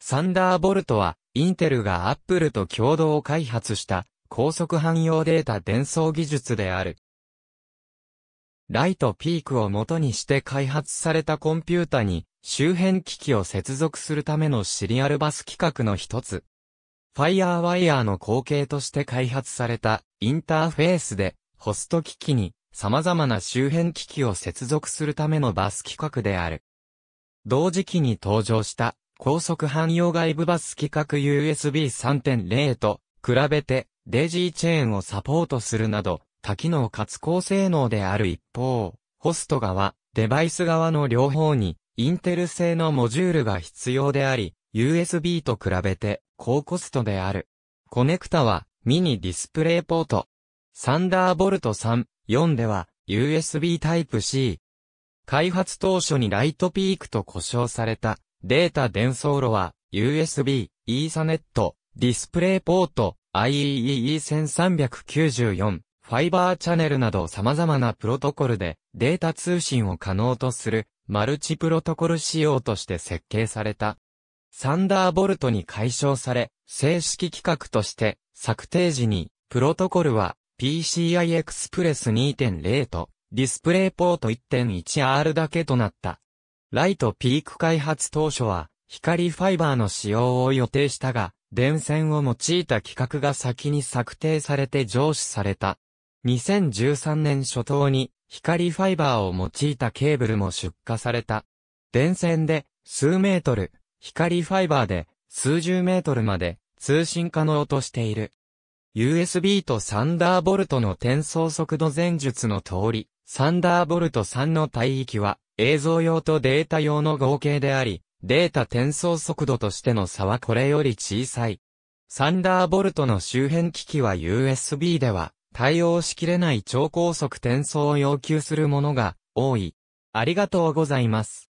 サンダーボルトは、インテルがアップルと共同開発した高速汎用データ伝送技術である。ライトピークを元にして開発されたコンピュータに周辺機器を接続するためのシリアルバス規格の一つ。ファイアーワイヤーの後継として開発されたインターフェースでホスト機器に様々な周辺機器を接続するためのバス規格である。同時期に登場した高速汎用外部バス規格 USB3.0 と比べてデジーチェーンをサポートするなど多機能かつ高性能である一方、ホスト側、デバイス側の両方にインテル製のモジュールが必要であり、USB と比べて高コストである。コネクタはミニディスプレイポート。サンダーボルト3、4では USB タイプ c 開発当初にライトピークと呼称されたデータ伝送路は、USB、イーサネット、ディスプレイポート、IEEE1394、ファイバーチャネルなど様々なプロトコルでデータ通信を可能とするマルチプロトコル仕様として設計された。サンダーボルトに解消され、正式規格として策定時にプロトコルは PCI Express 2.0とディスプレイポート 1.1R だけとなった。ライトピーク開発当初は、光ファイバーの使用を予定したが、電線を用いた規格が先に策定されて上司された。2013年初頭に、光ファイバーを用いたケーブルも出荷された。電線で数メートル、光ファイバーで数十メートルまで通信可能としている。USB とサンダーボルトの転送速度前述の通り、サンダーボルト3の帯域は映像用とデータ用の合計であり、データ転送速度としての差はこれより小さい。サンダーボルトの周辺機器は USB では対応しきれない超高速転送を要求するものが多い。ありがとうございます。